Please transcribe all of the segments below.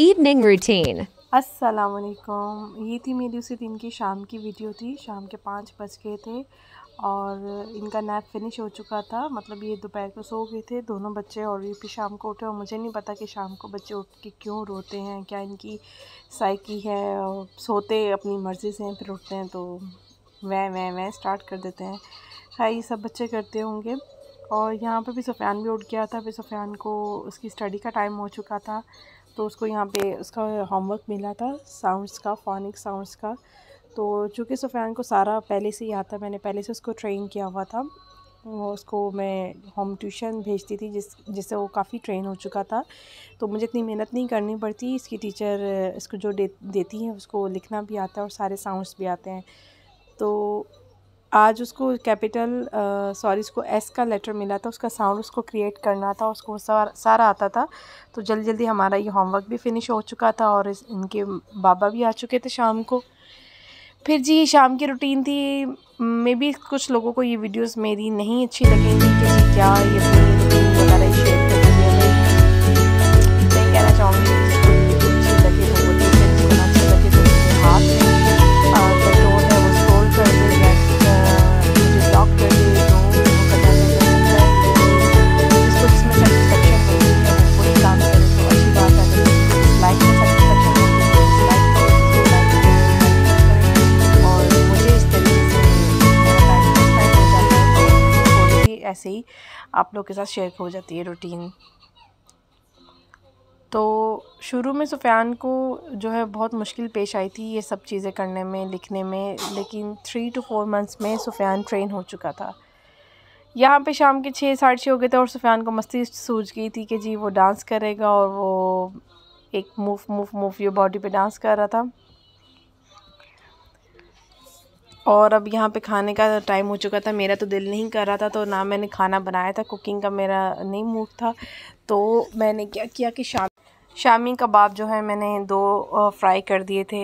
routine अस्सलाम वालेकुम ये थी मेरी उसी दिन की शाम की वीडियो थी शाम के पाँच बज गए थे और इनका नैप फिनिश हो चुका था मतलब ये दोपहर को सो गए थे दोनों बच्चे और ये भी शाम को उठे और मुझे नहीं पता कि शाम को बच्चे उठ के क्यों रोते हैं क्या इनकी साइकी है सोते अपनी मर्ज़ी से फिर उठते हैं तो वह वह वह स्टार्ट कर देते हैं हाँ ये सब बच्चे करते होंगे और यहाँ पर भी सुफियान भी उठ गया था फिर सुफियान को उसकी स्टडी का टाइम हो चुका था तो उसको यहाँ पे उसका होमवर्क मिला था साउंड्स का फोनिक साउंड्स का तो चूँकि सुफियान को सारा पहले से ही आता मैंने पहले से उसको ट्रेन किया हुआ था वो उसको मैं होम ट्यूशन भेजती थी जिस जिससे वो काफ़ी ट्रेन हो चुका था तो मुझे इतनी मेहनत नहीं करनी पड़ती इसकी टीचर इसको जो दे, देती है उसको लिखना भी आता है और सारे साउंड्स भी आते हैं तो आज उसको कैपिटल सॉरी उसको एस का लेटर मिला था उसका साउंड उसको क्रिएट करना था उसको सारा सारा आता था तो जल्दी जल्दी हमारा ये होमवर्क भी फिनिश हो चुका था और इस इनके बाबा भी आ चुके थे शाम को फिर जी शाम की रूटीन थी मे बी कुछ लोगों को ये वीडियोस मेरी नहीं अच्छी लगेंगी क्या ये वगैरह शेयर आप लोग के साथ शेयर हो जाती है रूटीन तो शुरू में सुफियान को जो है बहुत मुश्किल पेश आई थी ये सब चीज़ें करने में लिखने में लेकिन थ्री टू फोर मंथ्स में सुफियान ट्रेन हो चुका था यहाँ पे शाम के छः साढ़े छः हो गए थे और सुफियान को मस्ती सूझ गई थी कि जी वो डांस करेगा और वो एक move move move you body पे डांस कर रहा था और अब यहाँ पे खाने का टाइम हो चुका था मेरा तो दिल नहीं कर रहा था तो ना मैंने खाना बनाया था कुकिंग का मेरा नहीं मूड था तो मैंने क्या किया कि शाम शामी कबाब जो है मैंने दो फ्राई कर दिए थे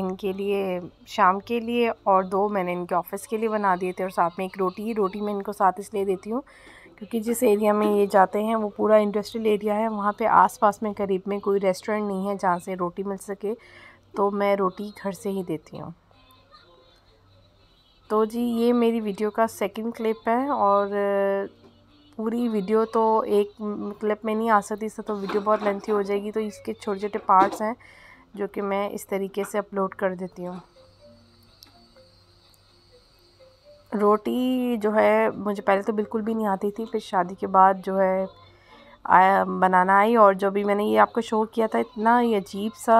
इनके लिए शाम के लिए और दो मैंने इनके ऑफिस के लिए बना दिए थे और साथ में एक रोटी ही रोटी मैं इनको साथ इसलिए देती हूँ क्योंकि जिस एरिया में ये जाते हैं वो पूरा इंडस्ट्रियल एरिया है वहाँ पे आसपास में करीब में कोई रेस्टोरेंट नहीं है जहाँ से रोटी मिल सके तो मैं रोटी घर से ही देती हूँ तो जी ये मेरी वीडियो का सेकंड क्लिप है और पूरी वीडियो तो एक क्लिप में नहीं आ सकती इससे तो वीडियो बहुत लेंथी हो जाएगी तो इसके छोटे छोटे पार्ट्स हैं जो कि मैं इस तरीके से अपलोड कर देती हूँ रोटी जो है मुझे पहले तो बिल्कुल भी नहीं आती थी फिर शादी के बाद जो है आया बनाना आई और जो भी मैंने ये आपको शो किया था इतना ही अजीब सा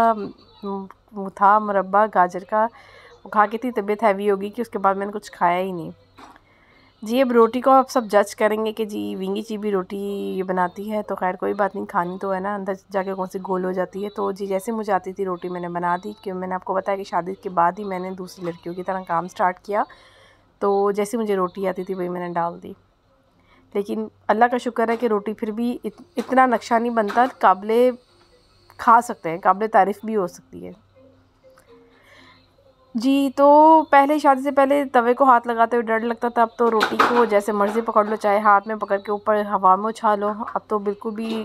था मुरबा गाजर का खा के थी तबीयत हैवी होगी कि उसके बाद मैंने कुछ खाया ही नहीं जी अब रोटी को आप सब जज करेंगे कि जी विंगी जी भी रोटी ये बनाती है तो खैर कोई बात नहीं खानी तो है ना अंदर जाके कौन सी गोल हो जाती है तो जी जैसे मुझे आती थी रोटी मैंने बना दी कि मैंने आपको बताया कि शादी के बाद ही मैंने दूसरी लड़कियों की तरह काम स्टार्ट किया तो जैसे मुझे रोटी आती थी वही मैंने डाल दी लेकिन अल्लाह का शुक्र है कि रोटी फिर भी इत, इतना नक्शा नहीं बनता काबिल खा सकते हैं काबिल तारीफ़ भी हो सकती है जी तो पहले शादी से पहले तवे को हाथ लगाते हुए डर लगता था अब तो रोटी को जैसे मर्ज़ी पकड़ लो चाहे हाथ में पकड़ के ऊपर हवा में उछालो अब तो बिल्कुल भी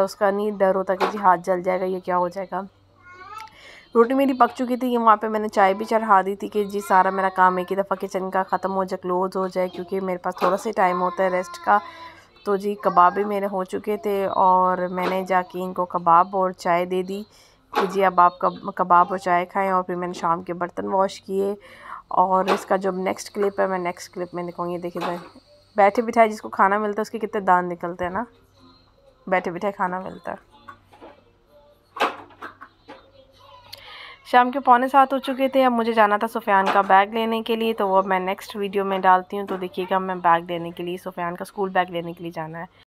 उसका नहीं डर होता कि जी हाथ जल जाएगा ये क्या हो जाएगा रोटी मेरी पक चुकी थी वहाँ पे मैंने चाय भी चढ़ा दी थी कि जी सारा मेरा काम एक ही दफ़ा किचन का ख़त्म हो जाए क्लोज़ हो जाए क्योंकि मेरे पास थोड़ा सा टाइम होता है रेस्ट का तो जी कबाब भी मेरे हो चुके थे और मैंने जाके इनको कबाब और चाय दे दी जी अब आप कब कबाब और चाय खाएँ और फिर मैंने शाम के बर्तन वॉश किए और इसका जो नेक्स्ट क्लिप है मैं नेक्स्ट क्लिप में दिखाऊँगी देखिए बैठे बिठाए जिसको खाना मिलता है उसके कितने दान निकलते हैं ना बैठे बिठाए खाना मिलता है शाम के पौने साथ हो चुके थे अब मुझे जाना था सुफियान का बैग लेने के लिए तो वो मैं नेक्स्ट वीडियो में डालती हूँ तो देखिएगा मैं बैग लेने के लिए सुफियान का स्कूल बैग लेने के लिए जाना है